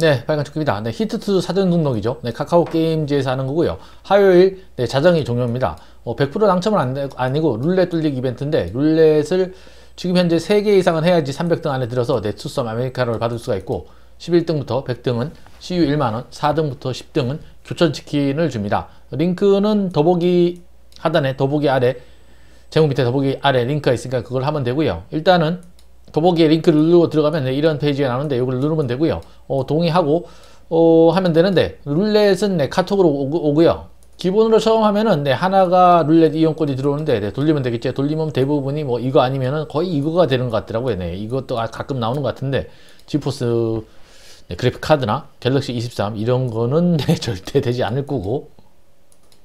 네, 빨간 축입니다. 네, 히트2 사전 등록이죠. 네, 카카오 게임즈에서 하는 거고요. 화요일, 네, 자정이 종료입니다. 어, 뭐 100% 당첨은 안, 아니고 룰렛 뚫리기 이벤트인데, 룰렛을 지금 현재 3개 이상은 해야지 300등 안에 들어서 네, 투썸 아메리카노를 받을 수가 있고, 11등부터 100등은 CU 1만원, 4등부터 10등은 교촌치킨을 줍니다. 링크는 더보기 하단에 더보기 아래 제목 밑에 더보기 아래 링크가 있으니까 그걸 하면 되고요. 일단은 도보기에 링크 를 누르고 들어가면 이런 페이지가 나오는데 이걸 누르면 되고요. 어, 동의하고 어, 하면 되는데 룰렛은 네, 카톡으로 오고, 오고요. 기본으로 처음 하면은 네, 하나가 룰렛 이용권이 들어오는데 네, 돌리면 되겠죠. 돌리면 대부분이 뭐 이거 아니면은 거의 이거가 되는 것 같더라고요. 네, 이것도 가끔 나오는 것 같은데 지포스 네, 그래픽 카드나 갤럭시 23 이런 거는 네, 절대 되지 않을 거고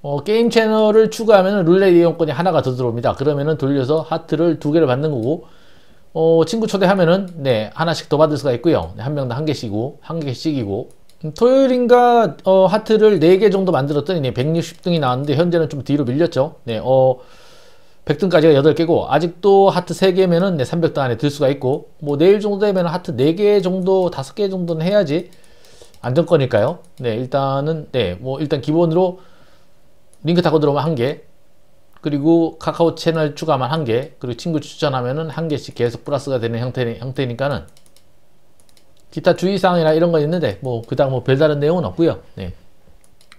어, 게임 채널을 추가하면 룰렛 이용권이 하나가 더 들어옵니다. 그러면은 돌려서 하트를 두 개를 받는 거고 어, 친구 초대하면은 네 하나씩 더 받을 수가 있고요. 네, 한 명당 한 개씩이고 한 개씩이고 음, 토요일인가 어, 하트를 네 개 정도 만들었더니 네, 160등이 나왔는데 현재는 좀 뒤로 밀렸죠. 네, 어, 100등까지가 8개고 아직도 하트 3개면은 네, 300등 안에 들 수가 있고 뭐 내일 정도 되면 하트 4개 정도 5개 정도는 해야지 안정권일까요? 네 일단은 네뭐 일단 기본으로 링크 타고 들어오면 한개 그리고 카카오 채널 추가만 한 개, 그리고 친구 추천하면은 한 개씩 계속 플러스가 되는 형태, 형태니까는 기타 주의사항이나 이런 거 있는데 뭐 그닥 뭐 별다른 내용은 없고요. 네.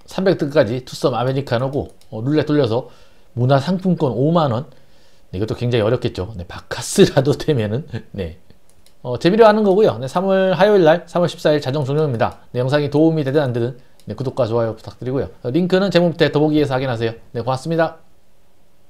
300등까지 투썸 아메리카노고 어, 룰렛 돌려서 문화상품권 5만원 네, 이것도 굉장히 어렵겠죠. 네, 바카스라도 되면은 네. 어, 재미로 하는 거고요. 네, 3월 화요일 날 3월 14일 자정 종료입니다. 네, 영상이 도움이 되든 안 되든 네, 구독과 좋아요 부탁드리고요. 어, 링크는 제목 밑에 더보기에서 확인하세요. 네, 고맙습니다.